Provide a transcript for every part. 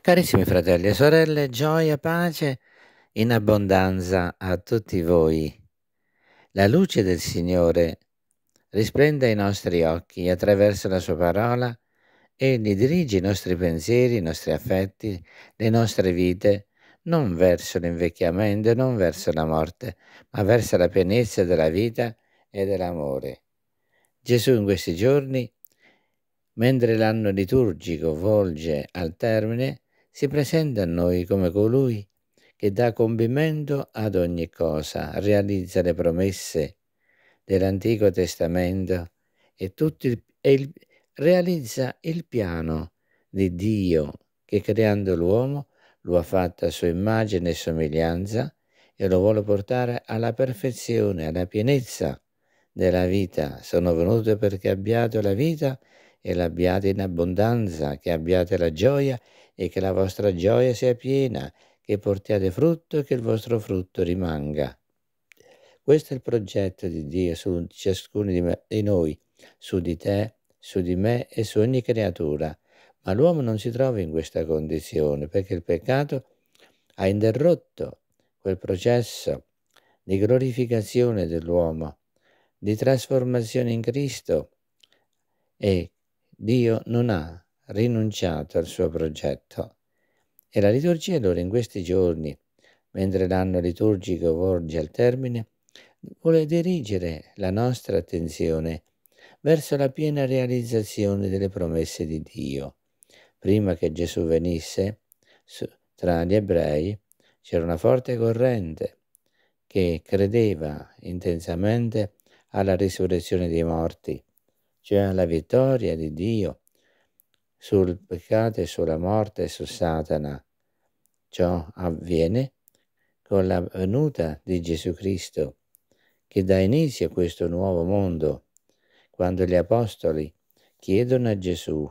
Carissimi fratelli e sorelle, gioia, pace in abbondanza a tutti voi. La luce del Signore risplende ai nostri occhi attraverso la sua parola Egli dirige i nostri pensieri, i nostri affetti, le nostre vite, non verso l'invecchiamento, non verso la morte, ma verso la pienezza della vita e dell'amore. Gesù in questi giorni, mentre l'anno liturgico volge al termine, si presenta a noi come colui che dà compimento ad ogni cosa, realizza le promesse dell'Antico Testamento e, il, e il, realizza il piano di Dio che creando l'uomo lo ha fatto a sua immagine e somiglianza e lo vuole portare alla perfezione, alla pienezza della vita. Sono venuto perché abbiate la vita e l'abbiate in abbondanza, che abbiate la gioia e che la vostra gioia sia piena, che portiate frutto e che il vostro frutto rimanga. Questo è il progetto di Dio su ciascuno di, me, di noi, su di te, su di me e su ogni creatura. Ma l'uomo non si trova in questa condizione perché il peccato ha interrotto quel processo di glorificazione dell'uomo, di trasformazione in Cristo e Dio non ha rinunciato al suo progetto. E la liturgia allora in questi giorni, mentre l'anno liturgico volge al termine, vuole dirigere la nostra attenzione verso la piena realizzazione delle promesse di Dio. Prima che Gesù venisse, tra gli ebrei c'era una forte corrente che credeva intensamente alla risurrezione dei morti, cioè alla vittoria di Dio sul peccato e sulla morte e su Satana. Ciò avviene con la venuta di Gesù Cristo, che dà inizio a questo nuovo mondo, quando gli apostoli chiedono a Gesù,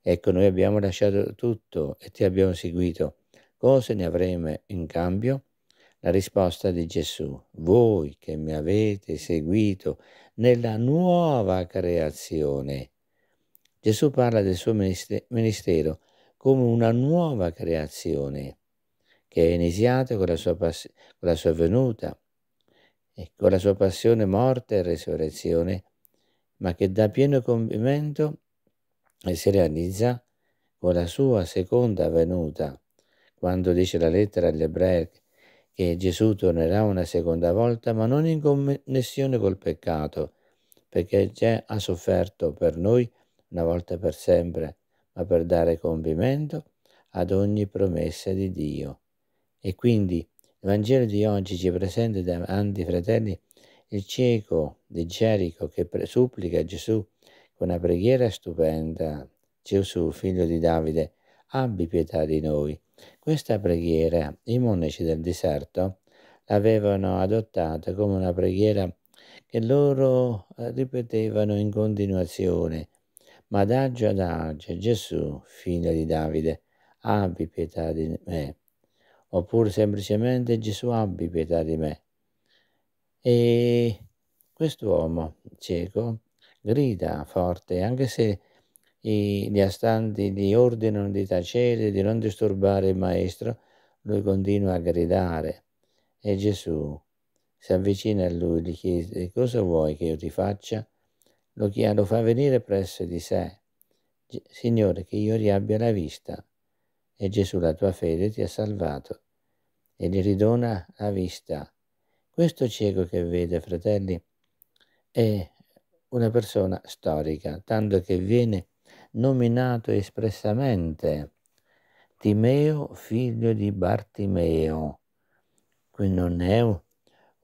ecco noi abbiamo lasciato tutto e ti abbiamo seguito, cosa ne avremo in cambio? La risposta di Gesù, voi che mi avete seguito nella nuova creazione, Gesù parla del suo ministero come una nuova creazione che è iniziata con la sua, pass- con la sua venuta, e con la sua passione, morte e resurrezione, ma che dà pieno compimento e si realizza con la sua seconda venuta, quando dice la lettera agli ebrei che Gesù tornerà una seconda volta, ma non in connessione col peccato, perché già ha sofferto per noi una volta per sempre, ma per dare compimento ad ogni promessa di Dio. E quindi il Vangelo di oggi ci presenta davanti, fratelli, il cieco di Gerico che supplica Gesù con una preghiera stupenda. Gesù, figlio di Davide, abbi pietà di noi. Questa preghiera i monaci del deserto l'avevano adottata come una preghiera che loro eh, ripetevano in continuazione ma adagio adagio, Gesù, figlio di Davide, abbi pietà di me. Oppure semplicemente Gesù abbi pietà di me. E questo uomo cieco grida forte, anche se i, gli astanti gli ordinano di tacere, di non disturbare il maestro, lui continua a gridare. E Gesù si avvicina a lui, gli chiede cosa vuoi che io ti faccia? Lo, lo fa venire presso di sé. Signore, che io riabbia la vista. E Gesù, la tua fede ti ha salvato. E gli ridona la vista. Questo cieco che vede, fratelli, è una persona storica, tanto che viene nominato espressamente Timeo, figlio di Bartimeo. Qui non è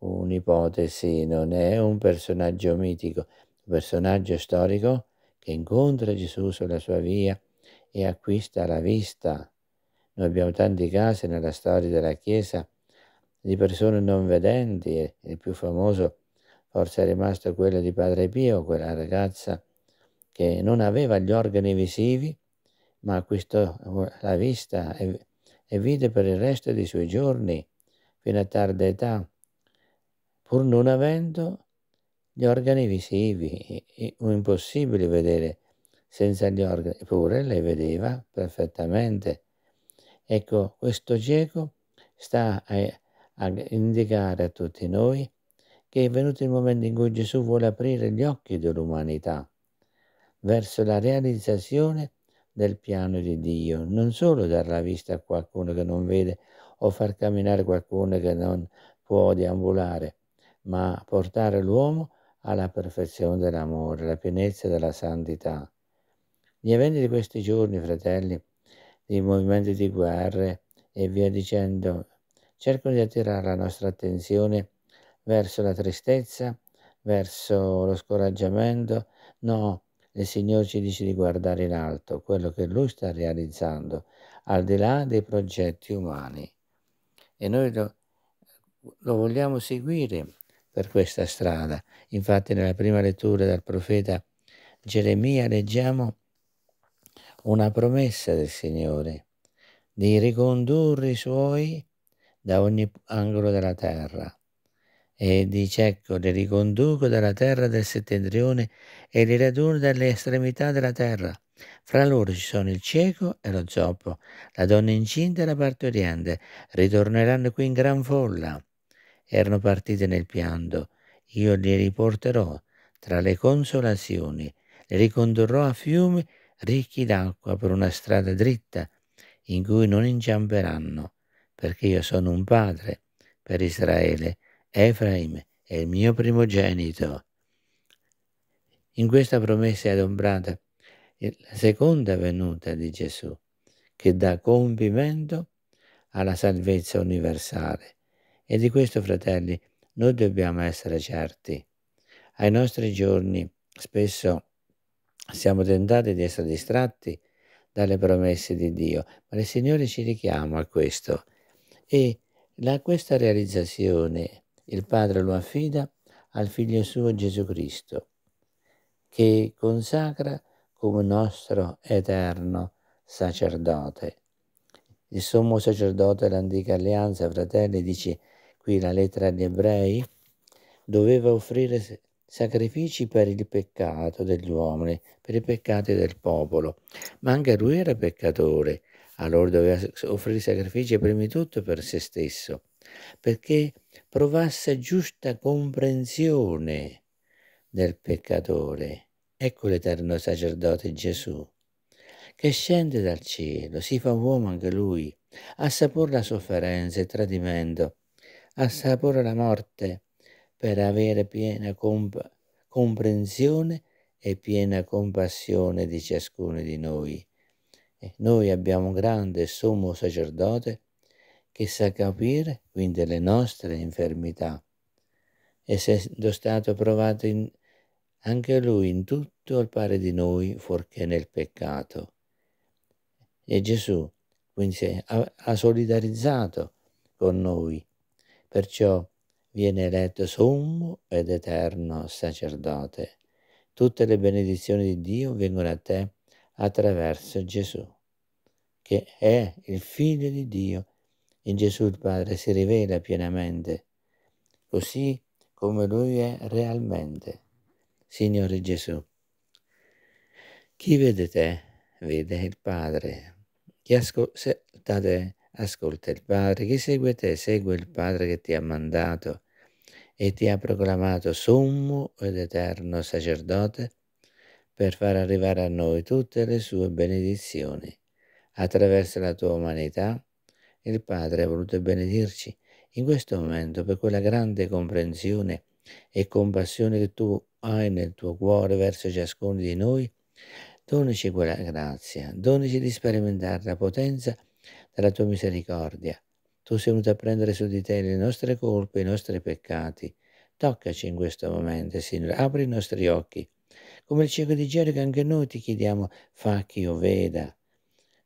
un'ipotesi, non è un personaggio mitico, personaggio storico che incontra Gesù sulla sua via e acquista la vista. Noi abbiamo tanti casi nella storia della Chiesa di persone non vedenti, il più famoso forse è rimasto quello di Padre Pio, quella ragazza che non aveva gli organi visivi, ma acquistò la vista e, e vide per il resto dei suoi giorni, fino a tarda età. Pur non avendo, gli organi visivi, impossibile vedere senza gli organi, eppure lei vedeva perfettamente. Ecco, questo cieco sta a, a indicare a tutti noi che è venuto il momento in cui Gesù vuole aprire gli occhi dell'umanità verso la realizzazione del piano di Dio, non solo dar la vista a qualcuno che non vede o far camminare qualcuno che non può deambulare, ma portare l'uomo alla perfezione dell'amore, alla pienezza della santità. Gli eventi di questi giorni, fratelli, di movimenti di guerra e via dicendo, cercano di attirare la nostra attenzione verso la tristezza, verso lo scoraggiamento. No, il Signore ci dice di guardare in alto quello che Lui sta realizzando, al di là dei progetti umani. E noi lo, lo vogliamo seguire per questa strada. Infatti nella prima lettura dal profeta Geremia leggiamo una promessa del Signore di ricondurre i suoi da ogni angolo della terra. E dice, ecco, li riconduco dalla terra del settentrione e li raduno dalle estremità della terra. Fra loro ci sono il cieco e lo zoppo, la donna incinta e la partoriente. Ritorneranno qui in gran folla erano partite nel pianto, io li riporterò tra le consolazioni, le ricondurrò a fiumi ricchi d'acqua per una strada dritta in cui non inciamperanno, perché io sono un padre per Israele, Efraim è il mio primogenito. In questa promessa è adombrata la seconda venuta di Gesù, che dà compimento alla salvezza universale. E di questo, fratelli, noi dobbiamo essere certi. Ai nostri giorni spesso siamo tentati di essere distratti dalle promesse di Dio, ma il Signore ci richiama a questo. E da questa realizzazione il Padre lo affida al Figlio suo Gesù Cristo, che consacra come nostro eterno sacerdote. Il sommo sacerdote dell'antica alleanza, fratelli, dice qui la lettera agli ebrei, doveva offrire sacrifici per il peccato degli uomini, per i peccati del popolo, ma anche lui era peccatore, allora doveva offrire sacrifici prima di tutto per se stesso, perché provasse giusta comprensione del peccatore. Ecco l'eterno sacerdote Gesù, che scende dal cielo, si fa uomo anche lui, a assapor la sofferenza e il tradimento assapora la morte per avere piena comp- comprensione e piena compassione di ciascuno di noi. E noi abbiamo un grande sommo sacerdote che sa capire quindi le nostre infermità, essendo stato provato in, anche lui in tutto al pari di noi, fuorché nel peccato. E Gesù quindi si è, ha solidarizzato con noi Perciò viene eletto sommo ed eterno sacerdote. Tutte le benedizioni di Dio vengono a te attraverso Gesù, che è il Figlio di Dio. In Gesù il Padre si rivela pienamente, così come Lui è realmente. Signore Gesù, chi vede te vede il Padre. Chi ascolta te Ascolta il Padre che segue te, segue il Padre che ti ha mandato e ti ha proclamato sommo ed eterno sacerdote per far arrivare a noi tutte le sue benedizioni. Attraverso la tua umanità il Padre ha voluto benedirci in questo momento per quella grande comprensione e compassione che tu hai nel tuo cuore verso ciascuno di noi. Donici quella grazia, donici di sperimentare la potenza dalla tua misericordia. Tu sei venuto a prendere su di te le nostre colpe, i nostri peccati. Toccaci in questo momento, Signore, apri i nostri occhi. Come il cieco di Gerico anche noi ti chiediamo, fa che io veda,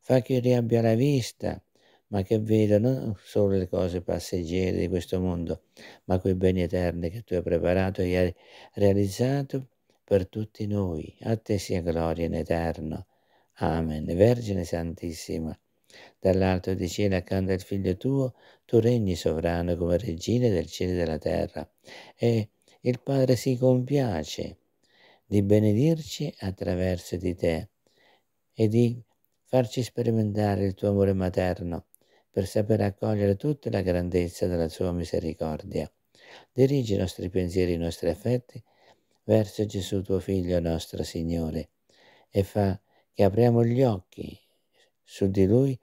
fa che io riabbia la vista, ma che veda non solo le cose passeggere di questo mondo, ma quei beni eterni che tu hai preparato e hai realizzato per tutti noi. A te sia gloria in eterno. Amen. Vergine Santissima Dall'alto di cielo accanto al figlio tuo, tu regni sovrano come regina del cielo e della terra. E il Padre si compiace di benedirci attraverso di te e di farci sperimentare il tuo amore materno per saper accogliere tutta la grandezza della sua misericordia. Dirigi i nostri pensieri, i nostri affetti verso Gesù tuo Figlio nostro Signore e fa che apriamo gli occhi su di Lui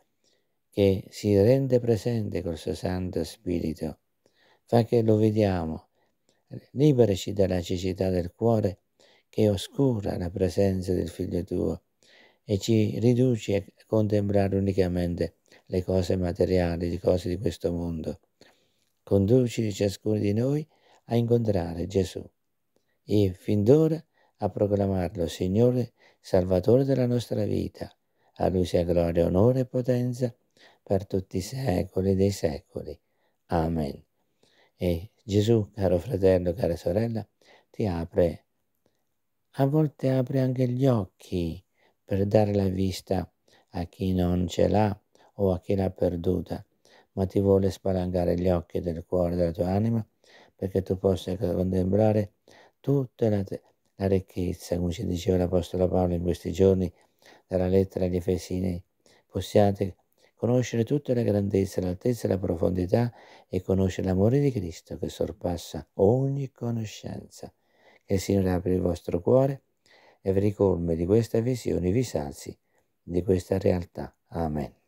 che si rende presente col suo Santo Spirito. Fa che lo vediamo. Liberaci dalla cecità del cuore che oscura la presenza del Figlio tuo e ci riduci a contemplare unicamente le cose materiali, le cose di questo mondo. Conduci ciascuno di noi a incontrare Gesù e fin d'ora a proclamarlo Signore, Salvatore della nostra vita. A Lui sia gloria, onore e potenza per tutti i secoli dei secoli. Amen. E Gesù, caro fratello, cara sorella, ti apre, a volte apre anche gli occhi per dare la vista a chi non ce l'ha o a chi l'ha perduta, ma ti vuole spalancare gli occhi del cuore della tua anima perché tu possa contemplare tutta la, la ricchezza, come ci diceva l'Apostolo Paolo in questi giorni, dalla lettera agli Efesini. Possiate conoscere tutta la grandezza, l'altezza la profondità e conoscere l'amore di Cristo che sorpassa ogni conoscenza. Che il Signore apri il vostro cuore e vi ricolme di questa visione, vi sazi di questa realtà. Amen.